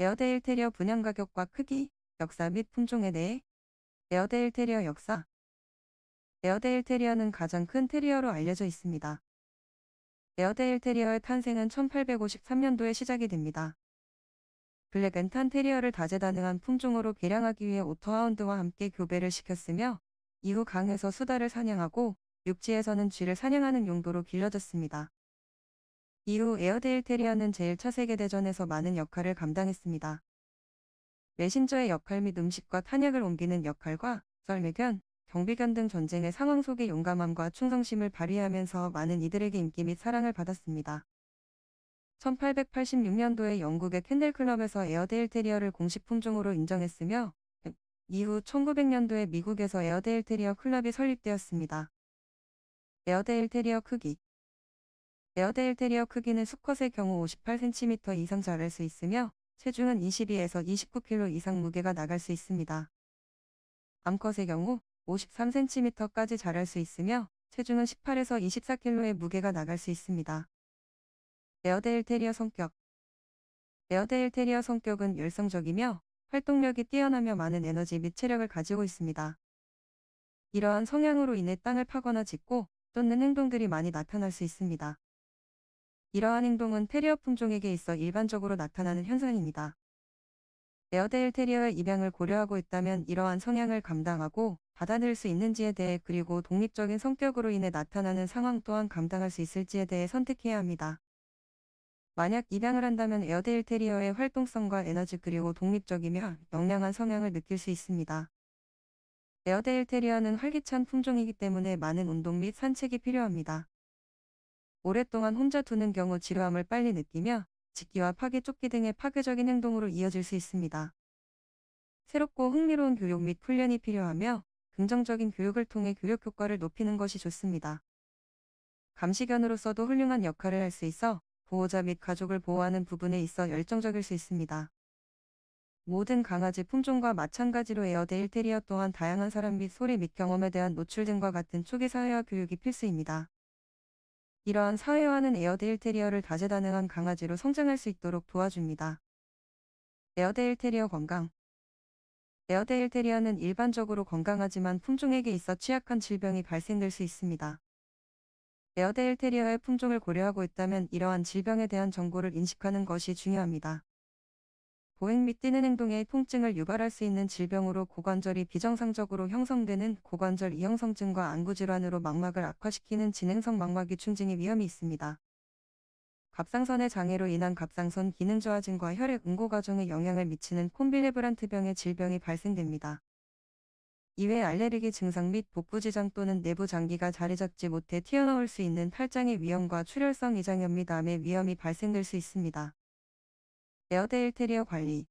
에어데 일테리어 분양 가격과 크기, 역사 및 품종에 대해 에어데 일테리어 역사 에어데 일테리어는 가장 큰 테리어로 알려져 있습니다. 에어데 일테리어의 탄생은 1853년도에 시작이 됩니다. 블랙앤 탄 테리어를 다재다능한 품종으로 개량하기 위해 오토하운드와 함께 교배를 시켰으며 이후 강에서 수달을 사냥하고 육지에서는 쥐를 사냥하는 용도로 길러졌습니다. 이후 에어데일 테리어는 제1차 세계대전에서 많은 역할을 감당했습니다. 메신저의 역할 및 음식과 탄약을 옮기는 역할과 썰매견, 경비견 등 전쟁의 상황 속의 용감함과 충성심을 발휘하면서 많은 이들에게 인기 및 사랑을 받았습니다. 1886년도에 영국의 캔델클럽에서 에어데일 테리어를 공식 품종으로 인정했으며 이후 1900년도에 미국에서 에어데일 테리어 클럽이 설립되었습니다. 에어데일 테리어 크기 에어데일 테리어 크기는 수컷의 경우 58cm 이상 자랄 수 있으며 체중은 22에서 29kg 이상 무게가 나갈 수 있습니다. 암컷의 경우 53cm까지 자랄 수 있으며 체중은 18에서 24kg의 무게가 나갈 수 있습니다. 에어데일 테리어 성격 에어데일 테리어 성격은 열성적이며 활동력이 뛰어나며 많은 에너지 및 체력을 가지고 있습니다. 이러한 성향으로 인해 땅을 파거나 짓고 쫓는 행동들이 많이 나타날 수 있습니다. 이러한 행동은 테리어 품종에게 있어 일반적으로 나타나는 현상입니다. 에어데일 테리어의 입양을 고려하고 있다면 이러한 성향을 감당하고 받아들일 수 있는지에 대해 그리고 독립적인 성격으로 인해 나타나는 상황 또한 감당할 수 있을지에 대해 선택해야 합니다. 만약 입양을 한다면 에어데일 테리어의 활동성과 에너지 그리고 독립적이며 영량한 성향을 느낄 수 있습니다. 에어데일 테리어는 활기찬 품종이기 때문에 많은 운동 및 산책이 필요합니다. 오랫동안 혼자 두는 경우 지루함을 빨리 느끼며 짓기와 파괴 쫓기 등의 파괴적인 행동으로 이어질 수 있습니다. 새롭고 흥미로운 교육 및 훈련이 필요하며 긍정적인 교육을 통해 교육 효과를 높이는 것이 좋습니다. 감시견으로서도 훌륭한 역할을 할 수 있어 보호자 및 가족을 보호하는 부분에 있어 열정적일 수 있습니다. 모든 강아지 품종과 마찬가지로 에어데 일테리어 또한 다양한 사람 및 소리 및 경험에 대한 노출 등과 같은 초기 사회화 교육이 필수입니다. 이러한 사회화는 에어데일 테리어를 다재다능한 강아지로 성장할 수 있도록 도와줍니다. 에어데일 테리어 건강 에어데일 테리어는 일반적으로 건강하지만 품종에게 있어 취약한 질병이 발생될 수 있습니다. 에어데일 테리어의 품종을 고려하고 있다면 이러한 질병에 대한 정보를 인식하는 것이 중요합니다. 보행 및 뛰는 행동에 통증을 유발할 수 있는 질병으로 고관절이 비정상적으로 형성되는 고관절 이형성증과 안구질환으로 망막을 악화시키는 진행성 망막이 충진의 위험이 있습니다. 갑상선의 장애로 인한 갑상선 기능 저하증과 혈액 응고 과정에 영향을 미치는 콤빌레브란트병의 질병이 발생됩니다. 이외 알레르기 증상 및 복부 지장 또는 내부 장기가 자리 잡지 못해 튀어나올 수 있는 팔짱의 위험과 출혈성 이장염 및 암의 위험이 발생될 수 있습니다. 에어데 일테리어 관리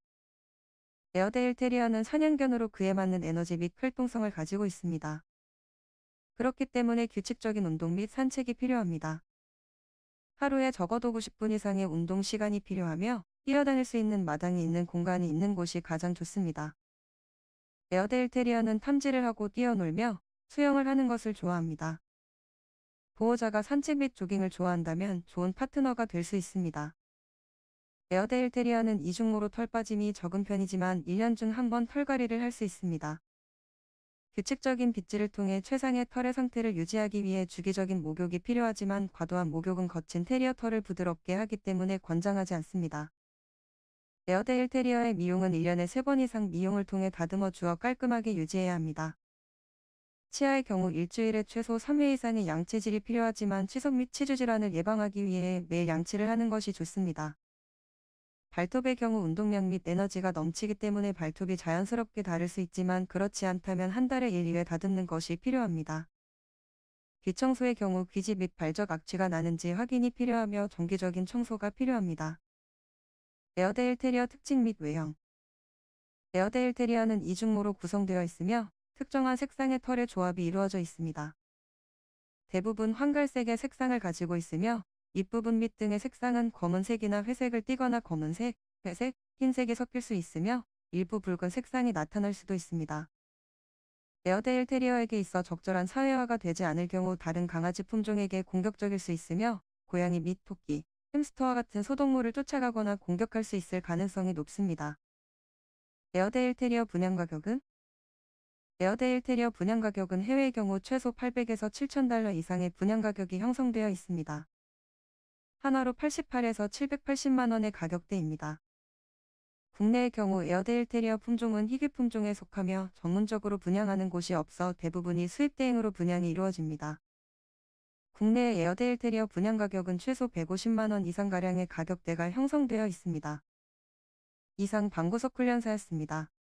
에어데 일테리어는 사냥견으로 그에 맞는 에너지 및 활동성을 가지고 있습니다. 그렇기 때문에 규칙적인 운동 및 산책이 필요합니다. 하루에 적어도 90분 이상의 운동 시간이 필요하며 뛰어다닐 수 있는 마당이 있는 공간이 있는 곳이 가장 좋습니다. 에어데일 테리어는 탐지를 하고 뛰어놀며 수영을 하는 것을 좋아합니다. 보호자가 산책 및 조깅을 좋아한다면 좋은 파트너가 될 수 있습니다. 에어데일 테리아는 이중모로 털 빠짐이 적은 편이지만 1년 중 한 번 털갈이를 할 수 있습니다. 규칙적인 빗질을 통해 최상의 털의 상태를 유지하기 위해 주기적인 목욕이 필요하지만 과도한 목욕은 거친 테리어 털을 부드럽게 하기 때문에 권장하지 않습니다. 에어데일 테리어의 미용은 1년에 3번 이상 미용을 통해 다듬어 주어 깔끔하게 유지해야 합니다. 치아의 경우 일주일에 최소 3회 이상의 양치질이 필요하지만 치석 및 치주 질환을 예방하기 위해 매일 양치를 하는 것이 좋습니다. 발톱의 경우 운동량 및 에너지가 넘치기 때문에 발톱이 자연스럽게 다를 수 있지만 그렇지 않다면 한 달에 1, 2회 다듬는 것이 필요합니다. 귀청소의 경우 귀지 및 발적 악취가 나는지 확인이 필요하며 정기적인 청소가 필요합니다. 에어데일 테리어 특징 및 외형 에어데일 테리어는 이중모로 구성되어 있으며 특정한 색상의 털의 조합이 이루어져 있습니다. 대부분 황갈색의 색상을 가지고 있으며 입부분 밑 등의 색상은 검은색이나 회색을 띠거나 검은색, 회색, 흰색이 섞일 수 있으며 일부 붉은 색상이 나타날 수도 있습니다. 에어데일 테리어에게 있어 적절한 사회화가 되지 않을 경우 다른 강아지 품종에게 공격적일 수 있으며 고양이 및 토끼, 햄스터와 같은 소동물을 쫓아가거나 공격할 수 있을 가능성이 높습니다. 에어데일 테리어 분양 가격은 에어데일 테리어 분양 가격은 해외의 경우 최소 800에서 7,000달러 이상의 분양 가격이 형성되어 있습니다. 하나로 88에서 780만원의 가격대입니다. 국내의 경우 에어데 일테리어 품종은 희귀 품종에 속하며 전문적으로 분양하는 곳이 없어 대부분이 수입 대행으로 분양이 이루어집니다. 국내의 에어데 일테리어 분양 가격은 최소 150만원 이상가량의 가격대가 형성되어 있습니다. 이상 방구석 훈련사였습니다.